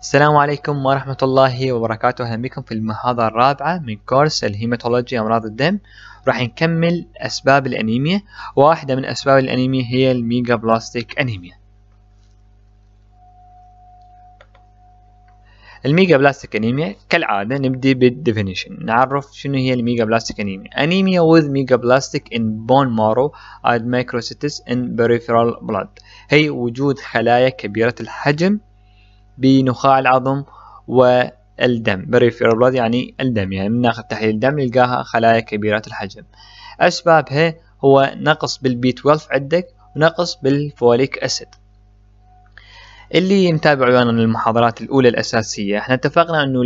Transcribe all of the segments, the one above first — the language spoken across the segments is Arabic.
السلام عليكم ورحمة الله وبركاته أهلا بكم في المحاضرة الرابعة من كورس الهيماتولوجيا أمراض الدم راح نكمل أسباب الأنيميا واحدة من أسباب الأنيميا هي الميجا بلاستيك أنيميا الميجا بلاستيك أنيميا كالعادة نبدي بالديفينيشن نعرف شنو هي الميجا بلاستيك أنيميا أنيميا with ميجا بلاستيك in bone marrow and microcysts in peripheral blood هي وجود خلايا كبيرة الحجم بنخاع العظم والدم بريفير بلاد يعني الدم يعني من ناخذ تحليل الدم نلقاها خلايا كبيرة الحجم أسبابها هو نقص بالبي 12 عندك ونقص بالفوليك أسيد اللي متابع ويانا المحاضرات الاولى الاساسيه احنا اتفقنا انه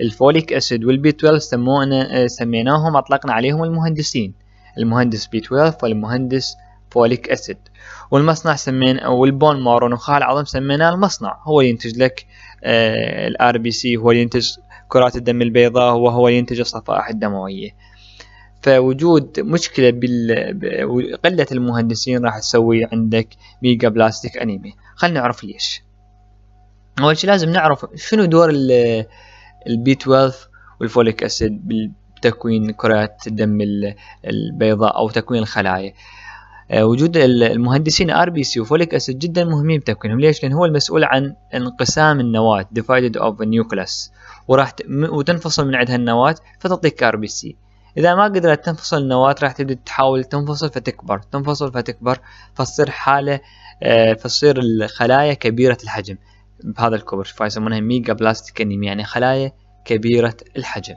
الفوليك اسيد والبي 12 سمونا سميناهم اطلقنا عليهم المهندسين المهندس بي 12 والمهندس فوليك اسيد والمصنع سمينا والبون مارو نخاع العظم سميناه المصنع هو ينتج لك آه، الار بي سي هو ينتج كرات الدم البيضاء وهو ينتج الصفائح الدمويه فوجود مشكلة بال... قلة المهندسين راح تسوي عندك ميجا بلاستيك أنيمي خلنا نعرف ليش أول شي لازم نعرف شنو دور البي 12 والفوليك أسيد بتكوين كرات الدم البيضاء أو تكوين الخلايا آه، وجود المهندسين ار بي سي وفوليك اسيد جدا مهمين بتكوينهم ليش؟ لان هو المسؤول عن انقسام النواة divided of nucleus وراح وتنفصل من عندها النواة فتعطيك ار بي سي اذا ما قدرت تنفصل النواة راح تبدا تحاول تنفصل فتكبر تنفصل فتكبر فتصير حالة آه، فتصير الخلايا كبيرة الحجم بهذا الكبر فيسمونها ميجا بلاستيك يعني خلايا كبيرة الحجم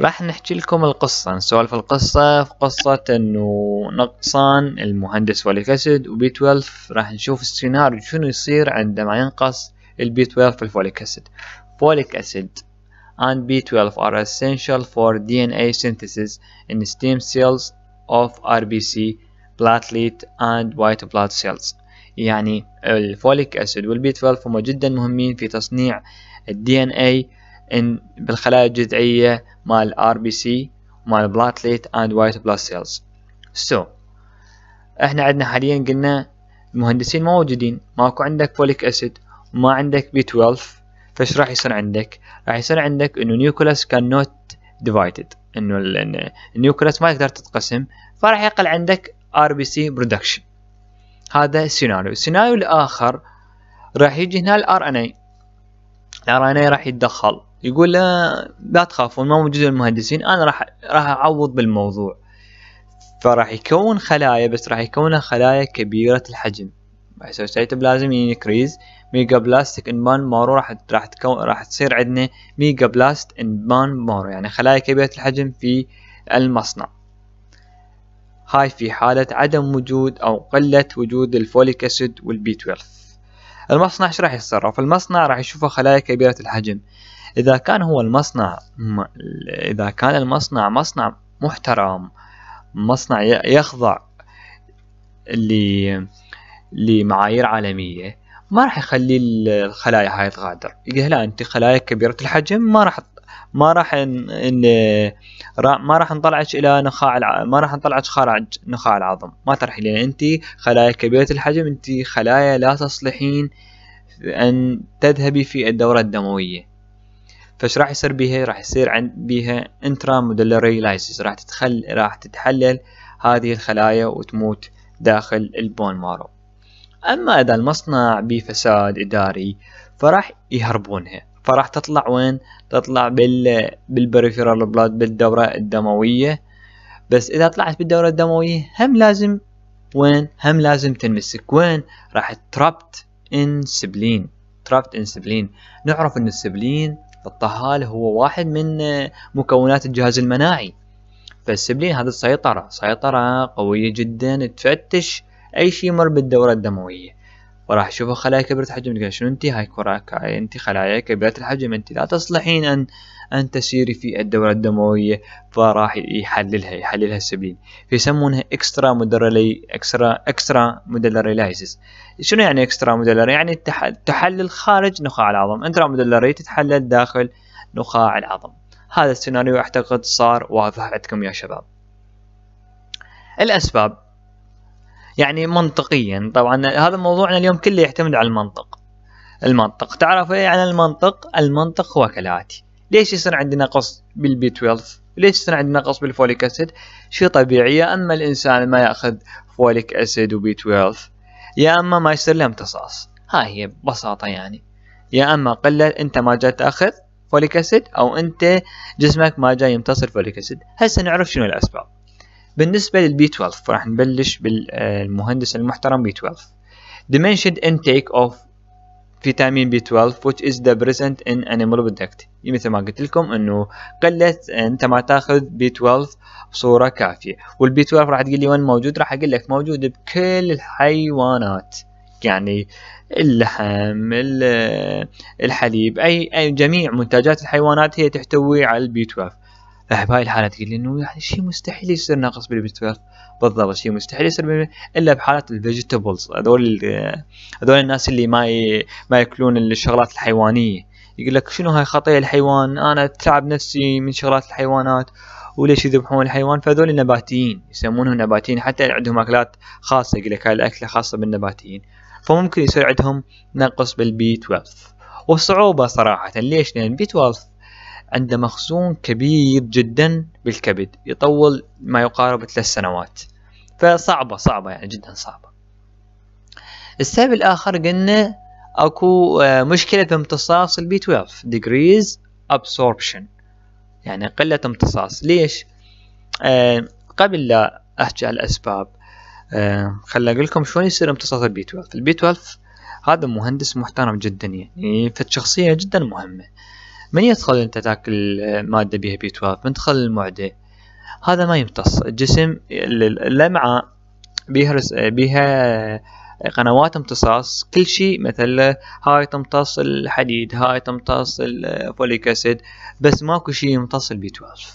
راح نحكي لكم القصة نسولف القصة في قصة انه نقصان المهندس فوليك اسيد وبي 12 راح نشوف السيناريو شنو يصير عندما ينقص البي 12 في الفوليك اسيد فوليك اسيد and B12 are essential for DNA synthesis in stem cells of RBC platelet and white blood cells يعني الفوليك اسيد والبي 12 هم جدا مهمين في تصنيع الدي ان اي إن بالخلايا الجذعية مال ار بي سي مال بلاتليت اند وايت بلاس سيلز سو احنا عندنا حاليا قلنا المهندسين موجودين ماكو عندك بوليك اسيد وما عندك بي 12 فايش راح يصير عندك؟ راح يصير عندك انه نيوكلاس كان نوت ديفايدد انه النيوكلاس ما تقدر تتقسم فراح يقل عندك ار بي سي برودكشن هذا السيناريو السيناريو الاخر راح يجي هنا الار ان اي الار ان اي راح يتدخل يقول لا, لا تخافون ما موجود المهندسين انا راح راح اعوض بالموضوع فراح يكون خلايا بس راح يكونها خلايا كبيرة الحجم سيتوبلازم طيب ينكريز ميجا بلاستيك ان بان مارو راح راح تكون راح تصير عندنا ميجا بلاست ان بان مارو يعني خلايا كبيرة الحجم في المصنع هاي في حالة عدم وجود أو قلة وجود الفوليك أسيد والبي 12 المصنع ايش راح يتصرف المصنع راح يشوفه خلايا كبيرة الحجم إذا كان هو المصنع إذا كان المصنع مصنع محترم مصنع يخضع لمعايير عالمية ما راح يخلي الخلايا هاي تغادر يقول لا انت خلايا كبيرة الحجم ما راح ما راح إن... إن... ما راح نطلعك الى نخاع ما راح نطلعك خارج نخاع العظم ما ترحي يعني لان انت خلايا كبيره الحجم انت خلايا لا تصلحين ان تذهبي في الدوره الدمويه فش راح يصير بيها راح يصير عند بيها انترا موديلري لايسيس راح تتخل راح تتحلل هذه الخلايا وتموت داخل البون مارو اما اذا المصنع بفساد اداري فراح يهربونها فراح تطلع وين تطلع بال بالبريفيرال بلاد بالدوره الدمويه بس اذا طلعت بالدوره الدمويه هم لازم وين هم لازم تنمسك وين راح ترابت انسبلين ترابت انسبلين نعرف ان السبلين الطهال هو واحد من آه، مكونات الجهاز المناعي فالسبلين هذا السيطرة سيطرة قوية جدا تفتش أي شيء يمر بالدورة الدموية وراح أشوف خلايا كبيرة الحجم شنو أنت هاي أنت خلايا كبيرة الحجم أنت لا تصلحين أن أن تسيري في الدورة الدموية فراح يحللها يحللها السبلين فيسمونها اكسترا مدلري اكسترا اكسترا مدلريلايسيس شنو يعني اكسترا مدلري يعني تحلل خارج نخاع العظم انترا مدلري تتحلل داخل نخاع العظم هذا السيناريو اعتقد صار واضح عندكم يا شباب الاسباب يعني منطقيا طبعا هذا موضوعنا اليوم كله يعتمد على المنطق المنطق تعرف ايه عن يعني المنطق المنطق هو كالاتي ليش يصير عندنا نقص بالبي 12 ليش يصير عندنا نقص بالفوليك اسيد شيء طبيعي يا اما الانسان ما ياخذ فوليك اسيد وبي 12 يا اما ما يصير له امتصاص ها هي ببساطه يعني يا اما قله انت ما جاي تاخذ فوليك اسيد او انت جسمك ما جاي يمتص الفوليك اسيد هسه نعرف شنو الاسباب بالنسبة للبي 12 راح نبلش بالمهندس المحترم بي 12 dimensioned intake of vitamin b 12 which is the present in animal product يعني مثل ما قلت لكم انه قلة انت ما تاخذ بي 12 بصورة كافية والبي 12 راح تقول لي وين موجود راح اقول لك موجود بكل الحيوانات يعني اللحم الحليب اي جميع منتجات الحيوانات هي تحتوي على البي 12 بهاي الحالة تقول لي انه يعني شيء مستحيل يصير ناقص 12 بالضبط شيء مستحيل يصير الا بحالة الفيجيتابلز هذول هذول الناس اللي ما ي... ما ياكلون الشغلات الحيوانية يقول لك شنو هاي خطية الحيوان انا اتعب نفسي من شغلات الحيوانات وليش يذبحون الحيوان فهذول نباتيين يسمونهم نباتيين حتى عندهم اكلات خاصة يقول لك هاي الاكلة خاصة بالنباتيين فممكن يصير عندهم نقص بالبي 12 وصعوبة صراحة ليش لان البي 12 عنده مخزون كبير جدا بالكبد يطول ما يقارب ثلاث سنوات فصعبة صعبة يعني جدا صعبة السبب الآخر قلنا اكو آه، مشكلة في امتصاص البي 12 degrees absorption يعني قلة امتصاص ليش؟ أه قبل لا احكي على الاسباب أه خلنا اقول لكم شلون يصير امتصاص البي 12 البي 12 هذا مهندس محترم جدا يعني فالشخصية جدا مهمة من يدخل انت تاكل مادة بيها بي 12 من تدخل المعدة هذا ما يمتص الجسم الامعاء بيها بيها قنوات امتصاص كل شيء مثل هاي تمتص الحديد هاي تمتص الفوليك اسيد بس ماكو شيء يمتص البي 12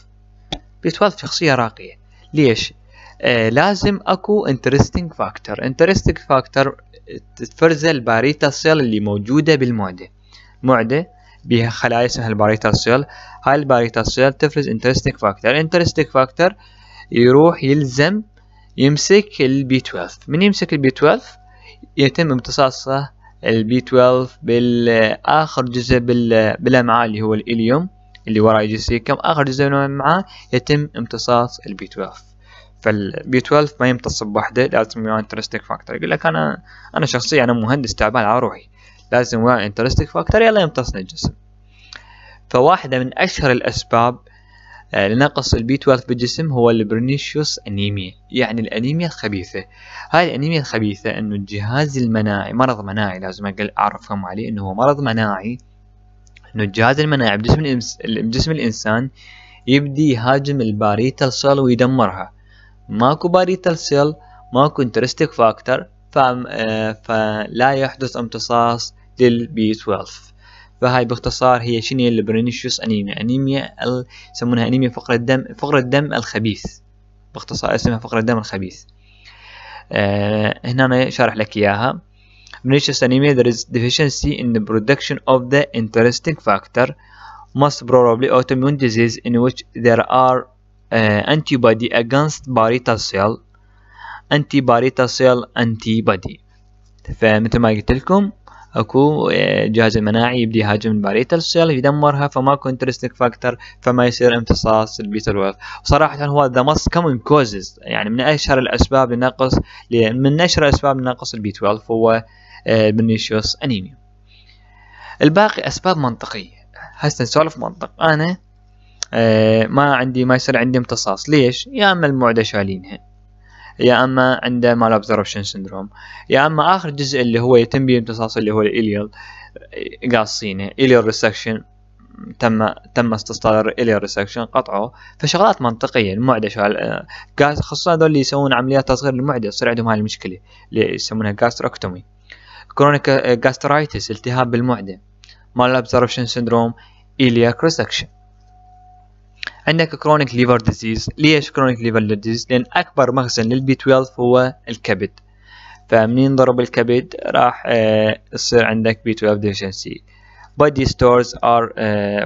بي 12 شخصية راقية ليش؟ آه لازم اكو انترستنج فاكتور انترستنج فاكتور تفرزه الباريتا سيل اللي موجودة بالمعدة معدة بها خلايا اسمها الباريتال سيل هاي الباريتال سيل تفرز انترستيك فاكتور الانترستيك فاكتور يروح يلزم يمسك البي 12 من يمسك البي 12 يتم امتصاصه البي 12 بالاخر جزء بالامعاء اللي هو الاليوم اللي وراء يجسيكم اخر جزء من الامعاء يتم امتصاص البي 12 فالبي 12 ما يمتص بوحده لازم يكون انترستيك فاكتور يقول لك انا انا شخصيا انا مهندس تعبان على روحي لازم وير انترستيك فاكتور يلا يمتصنا الجسم فواحدة من أشهر الأسباب آه، لنقص البي 12 بالجسم هو البرنيشيوس أنيميا يعني الأنيميا الخبيثة هاي الأنيميا الخبيثة أنه الجهاز المناعي مرض مناعي لازم أقل أعرفهم عليه أنه هو مرض مناعي أنه الجهاز المناعي بجسم, الإنس... بجسم الإنسان يبدي يهاجم الباريتال سيل ويدمرها ماكو باريتال سيل ماكو انترستيك فاكتور آه، فلا يحدث امتصاص b 12 فهاي باختصار هي شنو البرينيشيوس انيميا انيميا يسمونها انيميا فقر الدم فقر الدم الخبيث باختصار اسمها فقر الدم الخبيث آه هنا شارح لك اياها Pernicious anemia there is deficiency in the production of the interesting factor most probably autoimmune disease in which there are uh, antibody against barital cell antibarital cell antibody فمثل ما قلت لكم اكو آه، جهاز المناعي يبدي يهاجم الباريتال سيل يدمرها فماكو انترستنج فاكتور فما يصير امتصاص البيتال ويل صراحه هو ذا ماست كومن كوزز يعني من اشهر الاسباب لنقص من اشهر الاسباب لنقص البي 12 هو آه، بنيشيوس انيميا الباقي اسباب منطقيه هسه نسولف منطق انا آه، ما عندي ما يصير عندي امتصاص ليش يا اما المعده شالينها يا اما عنده مال ابزربشن سندروم يا اما اخر جزء اللي هو يتم به امتصاص اللي هو الاليال قاصينه اليال ريسكشن تم تم استصدار اليال ريسكشن قطعه فشغلات منطقيه المعده شغال آه، خصوصا هذول اللي يسوون عمليات تصغير المعده يصير عندهم هاي المشكله اللي يسمونها جاستروكتومي كرونيك جاسترايتس التهاب بالمعده مال ابزربشن سندروم الياك ريسكشن عندك كرونيك ليفر ديزيز ليش كرونيك ليفر ديزيز لان اكبر مخزن للبي 12 هو الكبد فمنين ضرب الكبد راح آه، يصير عندك بي 12 ديفيشنسي بودي ستورز ار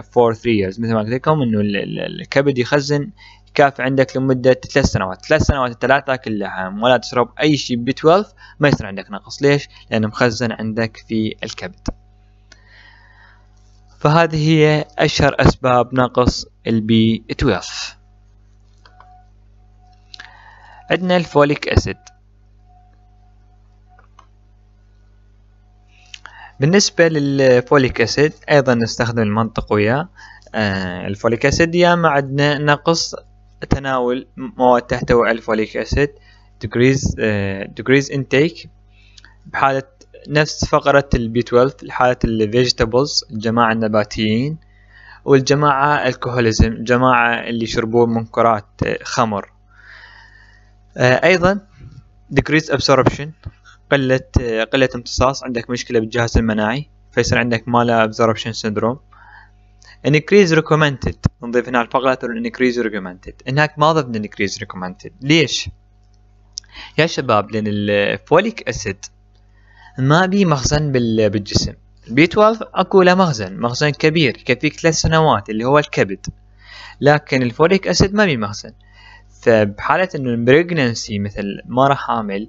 فور 3 ييرز مثل ما قلت لكم انه الكبد يخزن كاف عندك لمدة ثلاث سنوات ثلاث سنوات انت لا تاكل لحم ولا تشرب اي شيء بي 12 ما يصير عندك نقص ليش؟ لانه مخزن عندك في الكبد فهذه هي أشهر أسباب نقص البي 12 عندنا الفوليك أسيد بالنسبة للفوليك أسيد أيضا نستخدم المنطق وياه الفوليك أسيد يا ما عندنا نقص تناول مواد تحتوي على الفوليك أسيد degrees, uh, degrees intake بحالة نفس فقرة البي 12 لحالة الفيجيتابلز الجماعة النباتيين والجماعة الكهوليزم الجماعة اللي يشربون منكرات آه، خمر آه، أيضا decreased absorption قلة آه، قلة امتصاص عندك مشكلة بالجهاز المناعي فيصير عندك مالا absorption syndrome increase recommended نضيف هنا الفقرة increase recommended هناك ما ضفنا increase recommended ليش؟ يا شباب لأن الفوليك أسيد ما بي مخزن بالجسم البي 12 اكو له مخزن مخزن كبير يكفيك ثلاث سنوات اللي هو الكبد لكن الفوليك اسيد ما بي مخزن فبحالة انه البريجننسي مثل ما راح اعمل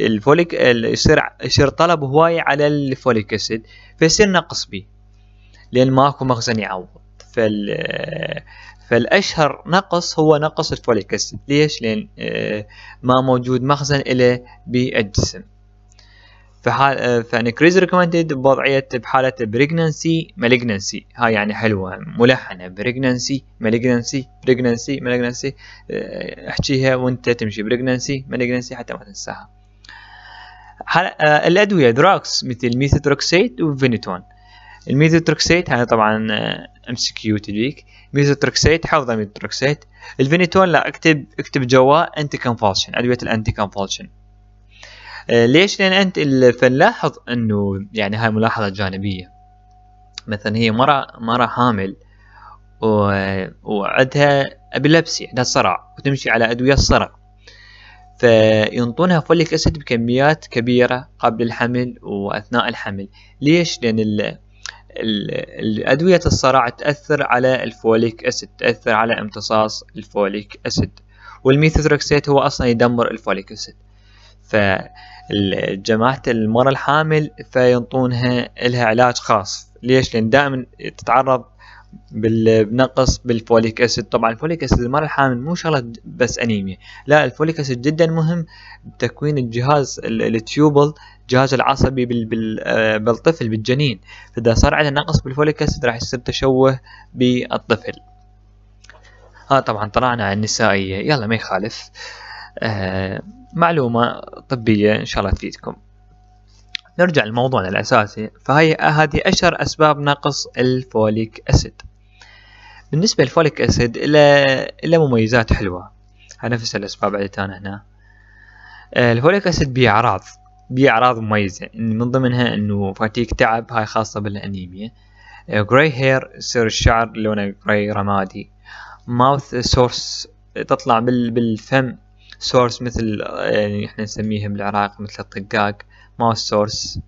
الفوليك يصير يصير طلب هواي على الفوليك اسيد فيصير نقص بي لان ماكو مخزن يعوض فال فالاشهر نقص هو نقص الفوليك اسيد ليش لان آه، ما موجود مخزن له بالجسم في حال آه، يعني كريز ريكومندد بوضعيه بحاله بريجننسي مالجنسي هاي يعني حلوه ملحنه بريجننسي مالجنسي بريجننسي مالجنسي احكيها وانت تمشي بريجننسي مالجنسي حتى ما تنساها آه، الادويه دراكس مثل ميثوتروكسيت وفينيتون الميثوتروكسيت هذا طبعا امسك آه، كيو تجيك ميثوتروكسيت حافظه ميثوتروكسيت الفينيتون لا اكتب اكتب جوا انتي كونفولشن ادويه الانتي كونفولشن آه، ليش؟ لان انت فنلاحظ انه يعني هاي ملاحظه جانبيه مثلا هي مرة مرة حامل وعدها ابيلبسي عندها صرع وتمشي على ادويه الصرع فينطونها فوليك اسيد بكميات كبيره قبل الحمل واثناء الحمل ليش لان ال ال... الأدوية الصرع تأثر على الفوليك أسيد تأثر على امتصاص الفوليك أسيد والميثوتركسيت هو أصلا يدمر الفوليك أسيد فجماعة المرأة الحامل فينطونها لها علاج خاص ليش لأن دائما تتعرض بنقص بالفوليك اسيد طبعا الفوليك اسيد المرأة الحامل مو شغلة بس انيميا لا الفوليك اسيد جدا مهم بتكوين الجهاز التيوبل الجهاز العصبي آه، بالطفل بالجنين فاذا صار عندنا نقص بالفوليك اسيد راح يصير تشوه بالطفل ها آه طبعا طلعنا على النسائية يلا ما يخالف آه معلومة طبية إن شاء الله تفيدكم نرجع لموضوعنا الأساسي فهي هذه أشهر أسباب نقص الفوليك أسيد بالنسبة للفوليك أسيد إلى إلى مميزات حلوة نفس الأسباب اللي كان هنا آه، الفوليك أسيد بي أعراض بي أعراض مميزة من ضمنها إنه فاتيك تعب هاي خاصة بالأنيميا جراي آه، هير يصير الشعر لونه جراي رمادي ماوث سورس تطلع بالفم سورس مثل يعني احنا نسميهم بالعراق مثل الطقاق ماوس سورس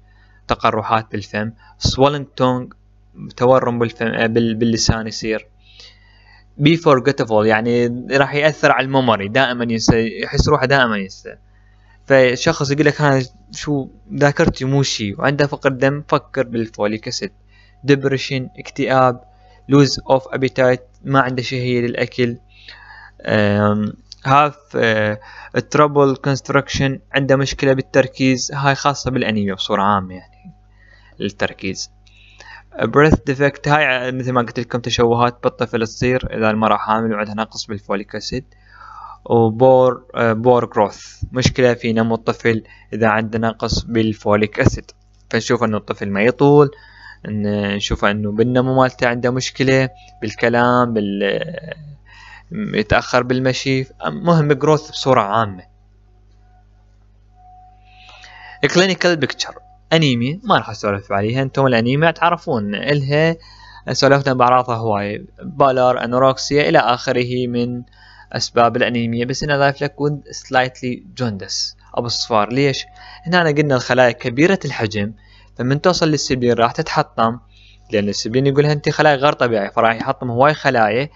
تقرحات بالفم سوالنج تونج تورم بالفم آه، باللسان يصير بي فورجيتفول يعني راح ياثر على الميموري دائما ينسى يحس روحه دائما ينسى فشخص يقول لك انا شو ذاكرتي مو شي وعنده فقر دم فكر بالفوليك اسيد دبرشن اكتئاب لوز اوف ابيتايت ما عنده شهيه للاكل هاف آه، ترابل كونستراكشن عنده مشكله بالتركيز هاي خاصه بالانمي بصوره عامه يعني التركيز بريث ديفكت هاي مثل ما قلت لكم تشوهات بالطفل تصير اذا المراه حامل وعندها نقص بالفوليك اسيد وبور بور جروث مشكله في نمو الطفل اذا عنده نقص بالفوليك اسيد فنشوف انه الطفل ما يطول نشوف انه بالنمو مالته عنده مشكله بالكلام بال آه، يتأخر بالمشي مهم جروث بصورة عامة كلينيكال بيكتشر انيمي ما راح اسولف عليها انتم الانيميا تعرفون الها سولفنا باعراضها هواي بالار انوروكسيا الى اخره من اسباب الانيميا بس انا ضايف لك ود سلايتلي جوندس ابو الصفار ليش؟ هنا أنا قلنا الخلايا كبيرة الحجم فمن توصل للسبين راح تتحطم لان السبين يقولها انت خلايا غير طبيعي فراح يحطم هواي خلايا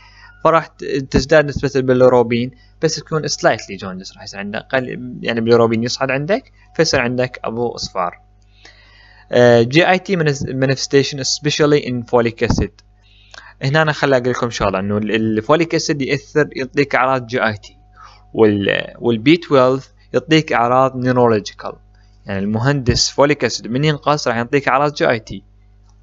فراح تزداد نسبه البيلروبين بس تكون سلايتلي جوندس راح يصير عندك قل يعني البيلروبين يصعد عندك فيصير عندك ابو اصفار جي اي تي مانيفستيشن سبيشالي ان فوليك اسيد هنا انا خلي اقول لكم شغله انه الفوليك اسيد ياثر يعطيك اعراض جي اي تي والبي 12 يعطيك اعراض نيورولوجيكال يعني المهندس فوليك اسيد من ينقص راح يعطيك اعراض جي اي تي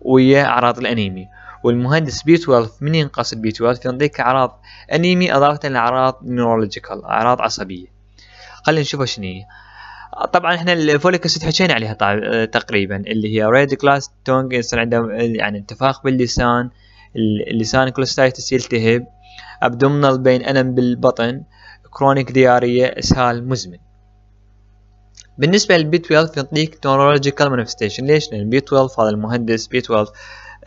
ويا اعراض الانيميا والمهندس بي 12 من ينقص البي 12 ينطيك أعراض أنيمي إضافة لأعراض نيورولوجيكال أعراض عصبية خلينا نشوفها شنو هي طبعا احنا الفوليك اسيد حكينا عليها تقريبا اللي هي ريد كلاس تونج يصير عندهم يعني انتفاخ باللسان اللسان كولستايتس يلتهب ابدومنال بين الم بالبطن كرونيك دياريه اسهال مزمن بالنسبة للبي 12 يعطيك نورولوجيكال مانيفستيشن ليش؟ لأن البي 12 هذا المهندس بي 12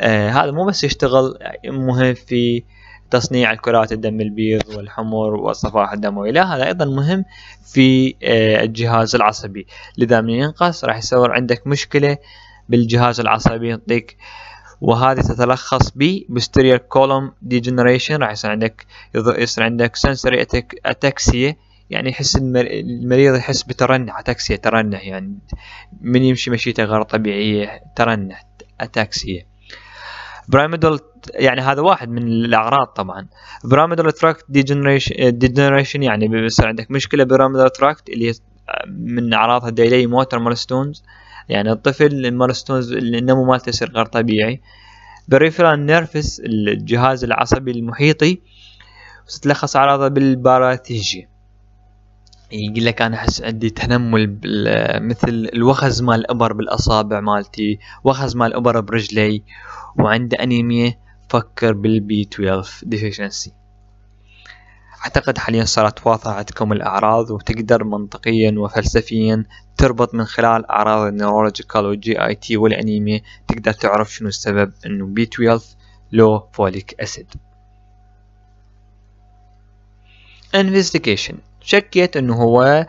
آه، هذا مو بس يشتغل مهم في تصنيع الكرات الدم البيض والحمر والصفائح الدموية لا هذا أيضا مهم في آه، الجهاز العصبي لذا من ينقص راح يصير عندك مشكلة بالجهاز العصبي يعطيك وهذه تتلخص ب posterior column degeneration راح يصير عندك يصير عندك sensory ataxia يعني يحس المريض يحس بترنح اتاكسيا ترنح يعني من يمشي مشيته غير طبيعيه ترنح اتاكسيا براميدال يعني هذا واحد من الاعراض طبعا براميدال تراكت ديجنريشن يعني بيصير عندك مشكله براميدال تراكت اللي هي من اعراضها ديلي موتر مالستونز يعني الطفل المالستونز النمو مالته يصير غير طبيعي بريفرال نيرفس الجهاز العصبي المحيطي وتتلخص اعراضها بالباراثيجيا يقول لك انا احس عندي تنمل مثل الوخز مال الابر بالاصابع مالتي وخز مال الابر برجلي وعنده انيميا فكر بالبي 12 ديفيشنسي اعتقد حاليا صارت واضحة عندكم الاعراض وتقدر منطقيا وفلسفيا تربط من خلال اعراض النيورولوجيكال والجي اي تي والانيميا تقدر تعرف شنو السبب انه بي 12 لو فوليك اسيد investigation شكيت انه هو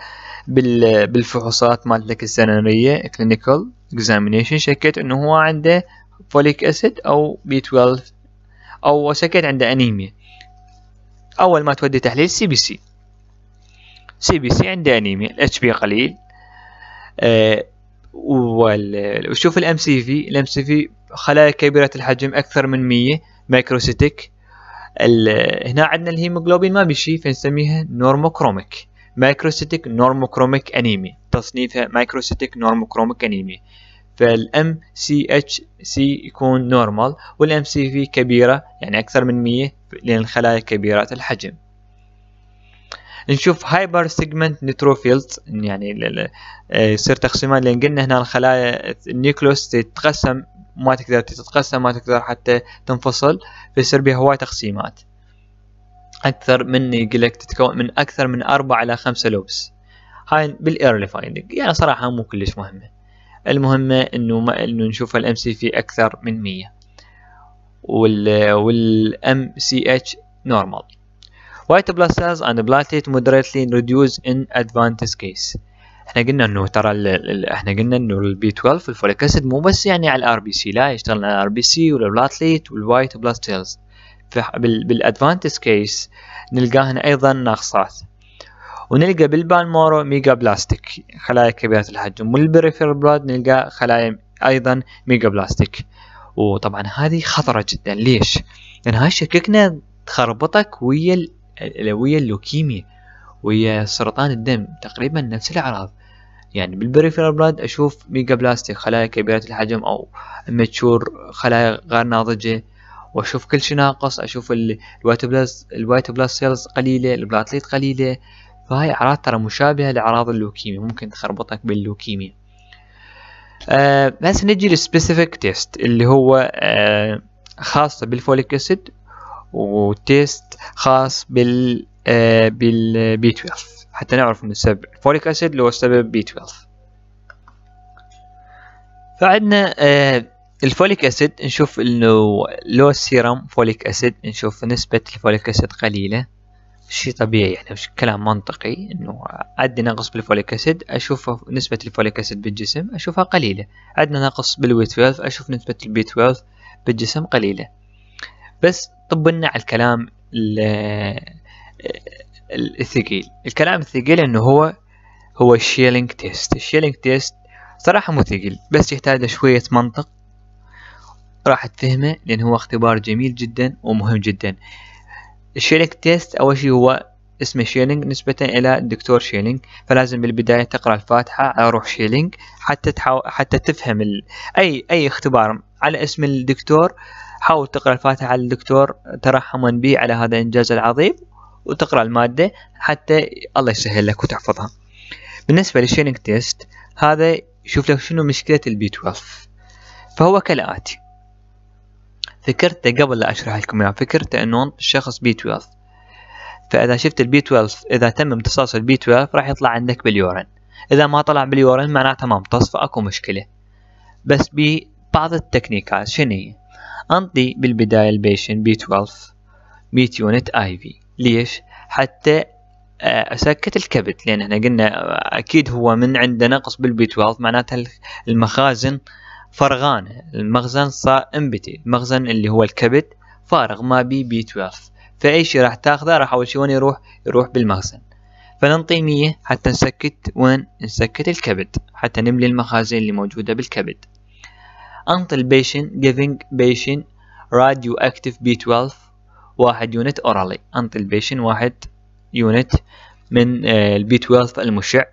بالفحوصات مالتك السنرية clinical examination شكيت انه هو عنده فوليك اسيد او بي 12 او شكيت عنده انيميا اول ما تودي تحليل سي بي سي سي بي سي عنده انيميا الاتش بي قليل آه، وشوف الام سي في الام سي في خلايا كبيرة الحجم اكثر من 100 مايكروسيتك هنا عندنا الهيموغلوبين ما بشي فنسميها نورموكروميك مايكروسيتيك نورموكروميك انيمي تصنيفها مايكروسيتيك نورموكروميك انيمي فالام سي اتش سي يكون نورمال والام سي في كبيره يعني اكثر من 100 لان الخلايا كبيره الحجم نشوف هايبر سيجمنت نيتروفيلز يعني آه، يصير تقسيمات لان قلنا هنا الخلايا النيوكلوس تتقسم ما تقدر تتقسم ما تقدر حتى تنفصل فيصير بها هواي تقسيمات اكثر من يقول لك تتكون من اكثر من اربع الى خمسة لوبس هاي بالايرلي فايندنج يعني صراحه مو كلش مهمه المهمه انه ما انه نشوف الام سي في اكثر من مية وال والام سي اتش نورمال white blood cells and platelets moderately reduced in advanced case احنا قلنا انه ترى الـ الـ احنا قلنا انه البي 12 الفوليك اسيد مو بس يعني على الار بي سي لا يشتغل على الار بي سي والبلاتليت والوايت بلاد سيلز بالادفانتس كيس نلقاهن ايضا ناقصات ونلقى مورو ميجا بلاستيك خلايا كبيرة الحجم والبريفير بلاد نلقى خلايا ايضا ميجا بلاستيك وطبعا هذه خطرة جدا ليش؟ لان هاي شككنا تخربطك ويا ويا اللوكيميا ويا سرطان الدم تقريبا نفس الاعراض يعني بالبريفيرال بلاد أشوف ميجا بلاستيك خلايا كبيرة الحجم أو ماتشور خلايا غير ناضجة وأشوف كل شي ناقص أشوف الوايت بلاس الوايت بلاس سيلز قليلة البلاتليت قليلة فهاي أعراض ترى مشابهة لأعراض اللوكيميا ممكن تخربطك باللوكيميا آه بس نجي للسبيسيفيك تيست اللي هو آه خاصة بالفوليك اسيد وتيست خاص بال آه بالبي 12 حتى نعرف من السبب الفوليك أسيد اللي هو السبب بي 12 فعندنا آه، الفوليك أسيد نشوف إنه لو السيرم فوليك أسيد نشوف نسبة الفوليك أسيد قليلة شيء طبيعي يعني مش كلام منطقي انه عندي نقص بالفوليك اسيد اشوف نسبة الفوليك اسيد بالجسم اشوفها قليلة عندنا نقص بالبي 12 اشوف نسبة البي 12 بالجسم قليلة بس طبنا على الكلام الثقيل الكلام الثقيل انه هو هو الشيلينج تيست الشيلينج تيست صراحة مو ثقيل بس يحتاج شوية منطق راح تفهمه لأن هو اختبار جميل جدا ومهم جدا الشيلينج تيست أول شيء هو اسمه شيلينج نسبة إلى الدكتور شيلينج فلازم بالبداية تقرأ الفاتحة على روح شيلينج حتى تحاو... حتى تفهم ال... أي أي اختبار على اسم الدكتور حاول تقرأ الفاتحة على الدكتور ترحما به على هذا الإنجاز العظيم وتقرأ المادة حتى الله يسهل لك وتحفظها بالنسبة للشينينج تيست هذا يشوف لك شنو مشكلة البي 12 فهو كالآتي فكرته قبل لا أشرح لكم إياه فكرته إنه الشخص بي 12 فإذا شفت البي 12 إذا تم امتصاص البي 12 راح يطلع عندك باليورين إذا ما طلع باليورين معناته ما امتص فأكو مشكلة بس ببعض التكنيكات شنو هي؟ أنطي بالبداية البيشن بي 12 ميت يونت اي في ليش؟ حتى اسكت آه، الكبد لان احنا قلنا آه، اكيد هو من عنده نقص بالبي 12 معناتها المخازن فرغانه المخزن صار امبتي المخزن اللي هو الكبد فارغ ما بي بي 12 فاي شيء راح تاخذه راح اول شيء وين يروح يروح بالمخزن فننطي مية حتى نسكت وين نسكت الكبد حتى نملي المخازن اللي موجوده بالكبد انطي البيشن giving patient radioactive B12 واحد يونت اورالي انطي البيشن واحد يونت من آه، البي 12 المشع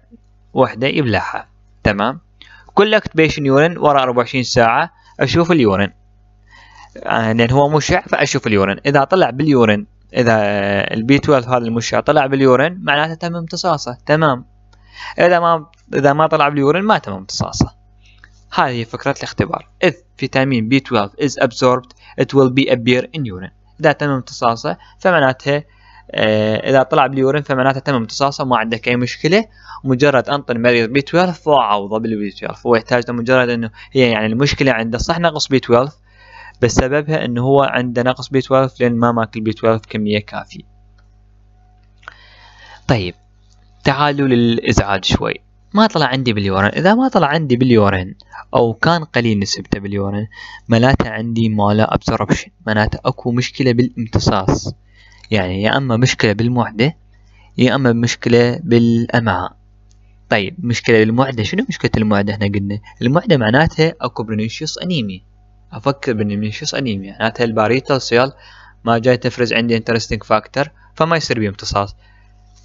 وحده يبلعها تمام كلكت بيشن يورين ورا 24 ساعة اشوف اليورين آه، لان هو مشع فاشوف اليورين اذا طلع باليورين اذا آه، البي 12 هذا المشع طلع باليورين معناته تم امتصاصه تمام اذا ما اذا ما طلع باليورين ما تم امتصاصه هذه فكرة الاختبار إذ فيتامين بي 12 is absorbed it will be appear in urine اذا تم امتصاصه فمعناتها آه، اذا طلع باليورين فمعناته تم امتصاصه ما عندك اي مشكله مجرد انطي المريض بي 12 وعوضه بالبي 12 هو يحتاج مجرد انه هي يعني المشكله عنده صح نقص بي 12 بس سببها انه هو عنده نقص بي 12 لان ما ماكل بي 12 كميه كافيه طيب تعالوا للازعاج شوي ما طلع عندي باليورين إذا ما طلع عندي باليورين أو كان قليل نسبته باليورين معناته عندي مالا أبسوربشن معناته أكو مشكلة بالامتصاص يعني يا أما مشكلة بالمعدة يا أما مشكلة بالأمعاء طيب مشكلة بالمعدة شنو مشكلة المعدة هنا قلنا المعدة معناتها أكو برونيشيوس أنيميا أفكر برونيشيوس أنيميا معناتها الباريتال سيال ما جاي تفرز عندي انترستنج فاكتور فما يصير بيه امتصاص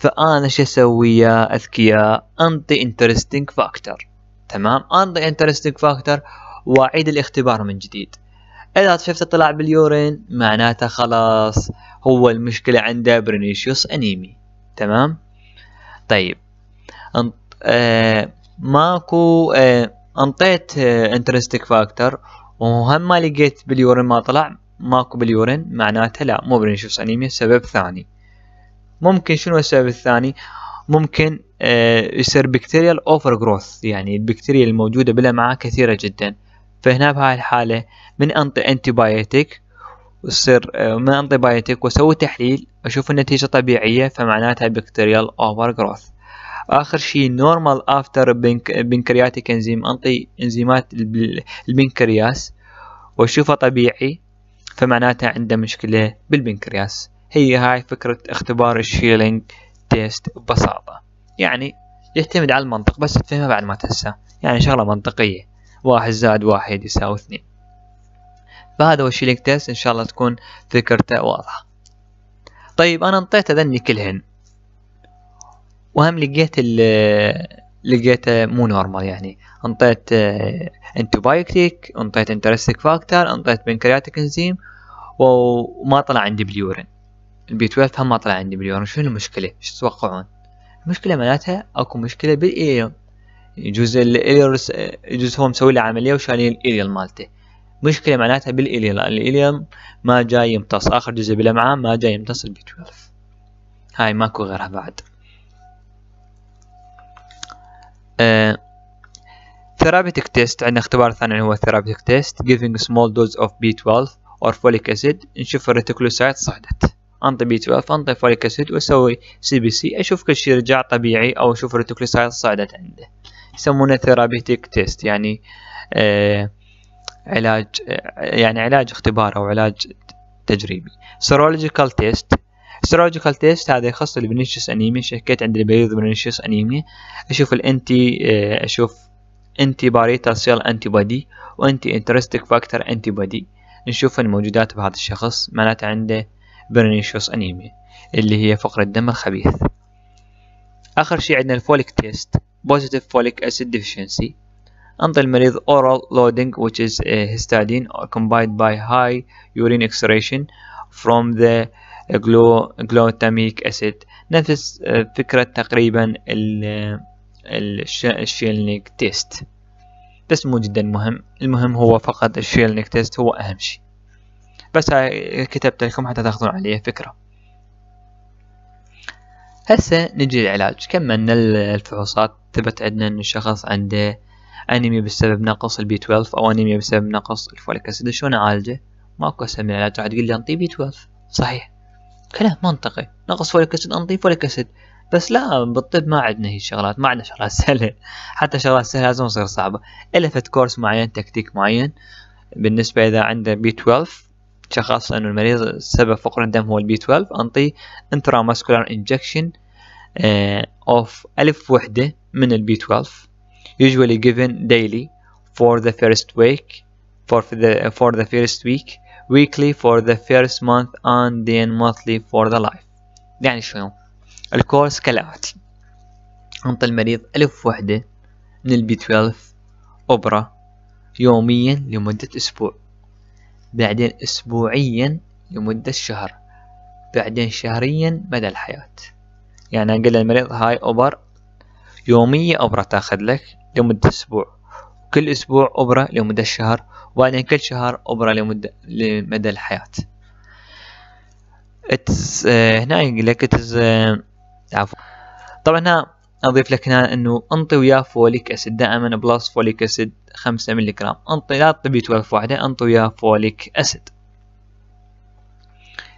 فانا شو اسوي يا اذكياء انطي انترستنج فاكتور تمام انطي انترستنج فاكتور واعيد الاختبار من جديد اذا شفت طلع باليورين معناته خلاص هو المشكلة عنده برينيشيوس انيمي تمام طيب انط... آه... ماكو آه... انطيت آه... انترستيك فاكتور وهم ما لقيت باليورين ما طلع ماكو باليورين معناته لا مو برينيشيوس انيمي سبب ثاني ممكن شنو السبب الثاني ممكن آه، يصير بكتيريال اوفر جروث يعني البكتيريا الموجوده بالامعاء كثيره جدا فهنا بهاي الحاله من انطي انتي بايوتيك وتصير من انطي بايوتيك واسوي تحليل اشوف النتيجه طبيعيه فمعناتها بكتيريال اوفر جروث اخر شيء نورمال افتر بنكرياتيك انزيم انطي انزيمات البنكرياس واشوفه طبيعي فمعناتها عنده مشكله بالبنكرياس هي هاي فكرة اختبار الشيلينج تيست ببساطة يعني يعتمد على المنطق بس تفهمها بعد ما تحسها يعني شغلة منطقية واحد زائد واحد يساوي اثنين فهذا هو الشيلينج تيست ان شاء الله تكون فكرته واضحة طيب انا انطيت اذني كلهن وهم لقيت لقيته مو نورمال يعني انطيت انتوبايوتيك آه، انطيت انترستيك فاكتر انطيت بنكرياتيك انزيم وما طلع عندي باليورين البي 12 هم ما طلع عندي مليون شنو المشكلة ايش تتوقعون المشكلة معناتها اكو مشكلة بالإيليوم يجوز الإيليوم يجوز هو مسوي له عملية وشالين الإيليوم مالته مشكلة معناتها بالإيليوم لأن الإيليوم ما جاي يمتص آخر جزء بالأمعاء ما جاي يمتص البي 12 هاي ماكو غيرها بعد ثيرابيتك آه، تيست عندنا اختبار ثاني اللي هو ثيرابيتك تيست giving small dose of B12 or folic acid نشوف الريتيكولوسايت صعدت انطي بي 12 انطي فوليك اسيد واسوي سي بي سي اشوف كل شيء رجع طبيعي او اشوف الريتوكليسايد صعدت عنده يسمونه ثيرابيتيك تيست يعني آه، علاج يعني علاج اختبار او علاج تجريبي سيرولوجيكال تيست سيرولوجيكال تيست هذا يخص البنيشيس انيميا شكيت عند البيض بنيشيس انيميا اشوف الانتي آه، اشوف انتي باريتال سيل انتي بودي وانتي انترستيك فاكتور انتي بودي نشوف الموجودات بهذا الشخص معناته عنده برنيشوس أنيميا اللي هي فقر الدم الخبيث آخر شي عندنا الفوليك تيست بوزيتيف فوليك أسيد deficiency أنطى المريض oral loading which is eh, histidine combined by high urine excretion from the eh, glutamic acid نفس eh, فكرة تقريبا ال الشيلنيك تيست بس مو جدا مهم المهم هو فقط الشيلنيك تيست هو أهم شيء بس كتبت لكم حتى تاخذون عليه فكرة هسه نجي للعلاج كملنا الفحوصات ثبت عندنا ان الشخص عنده انيميا بسبب نقص البي 12 او انيميا بسبب نقص الفوليك اسيد شلون اعالجه ماكو اسهل من العلاج راح تقول لي انطيه بي 12 صحيح كلام منطقي نقص فوليك اسيد انطيه فوليك اسيد بس لا بالطب ما عندنا هي الشغلات ما عندنا شغلات سهله حتى شغلات سهله لازم تصير صعبه الا فت كورس معين تكتيك معين بالنسبه اذا عنده بي 12 شخص انه المريض سبب فقر الدم هو البي 12 انطيه انترا ماسكولار انجكشن اوف الف وحده من البي 12 usually given daily for the first week فور ذا فور ذا فيرست ويك weekly for the first month and then monthly for the life يعني شنو الكورس كالآتي أنطى المريض ألف وحدة من البي 12 أوبرا يوميا لمدة أسبوع بعدين أسبوعيا لمدة شهر بعدين شهريا مدى الحياة يعني أقول للمريض هاي أوبر يومية أوبرة تاخذ لك لمدة أسبوع كل أسبوع أوبرة لمدة شهر وبعدين كل شهر أوبرة لمدة لمدى الحياة اتس آه، هنا يقول لك اتس آه، عفوا طبعا هنا اضيف لك هنا انه انطي وياه فوليك اسيد دائما بلس فوليك اسيد 5 ملي جرام انطي لا تطبي 12 وحده انطي وياه فوليك اسيد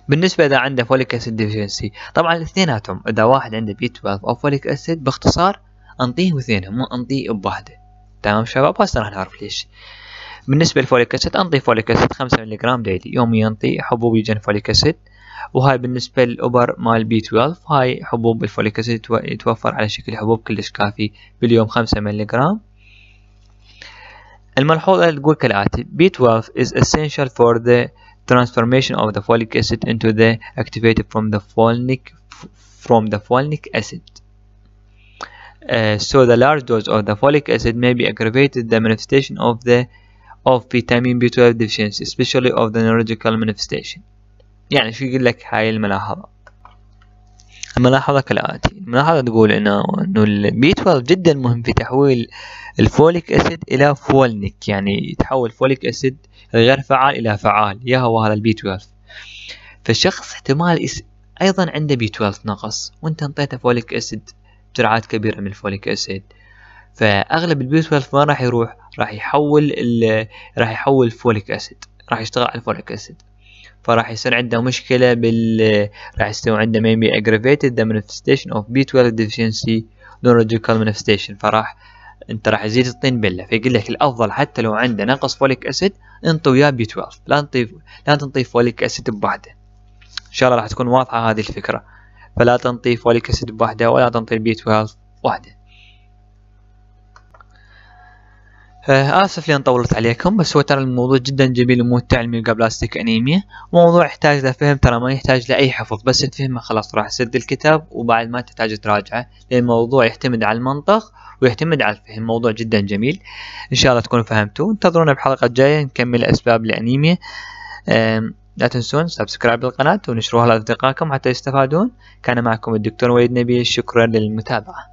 بالنسبة إذا عنده فوليك أسيد ديفيشنسي طبعا الاثنيناتهم إذا واحد عنده بي 12 أو فوليك أسيد باختصار أنطيه واثنينهم مو أنطيه بواحدة تمام شباب هسه راح نعرف ليش بالنسبة للفوليك أسيد أنطي فوليك أسيد 5 ملي جرام ديلي يوميا أنطي حبوب يجن فوليك أسيد وهاي بالنسبة للأوبر مال بي 12 هاي حبوب الفوليك أسيد يتوفر على شكل حبوب كلش كافي باليوم 5 ملي جرام الملحوظة تقول كالاتي بي B12 is essential for the transformation of the folic acid into the activated from the folic from the folinic acid. Uh, so the large dose of the folic acid may be aggravated the manifestation of the of vitamin B12 deficiency, especially of the neurological manifestation. يعني شو يقول لك هاي الملاحظة الملاحظة كالآتي الملاحظة تقول إنه إنه البي 12 جدا مهم في تحويل الفوليك أسيد إلى فولنيك يعني يتحول فوليك أسيد غير فعال إلى فعال يا هو هذا البي 12 فالشخص احتمال يس... أيضا عنده بي 12 نقص وأنت انطيته فوليك أسيد جرعات كبيرة من الفوليك أسيد فأغلب البي 12 ما راح يروح راح يحول ال... راح يحول فوليك أسيد راح يشتغل على الفوليك أسيد فراح يصير عنده مشكلة بال راح يستوي عنده maybe aggravated the manifestation of B12 deficiency neurological manifestation فراح انت راح يزيد الطين بله فيقول لك الافضل حتى لو عنده نقص فوليك اسيد انطي وياه بي 12 لا انطي لا تنطي فوليك اسيد بوحده ان شاء الله راح تكون واضحه هذه الفكره فلا تنطي فوليك اسيد بوحده ولا تنطي بي 12 وحده آه، آه، آسف لأن طولت عليكم بس هو ترى الموضوع جدا جميل وممتع الميجا بلاستيك أنيميا موضوع يحتاج لفهم ترى ما يحتاج لأي حفظ بس تفهمه خلاص راح اسد الكتاب وبعد ما تحتاج تراجعه لأن الموضوع يعتمد على المنطق ويعتمد على الفهم موضوع جدا جميل إن شاء الله تكونوا فهمتوه انتظرونا بحلقة جاية نكمل أسباب الأنيميا لا تنسون سبسكرايب للقناة ونشروها لأصدقائكم حتى يستفادون كان معكم الدكتور وليد نبيل شكرا للمتابعة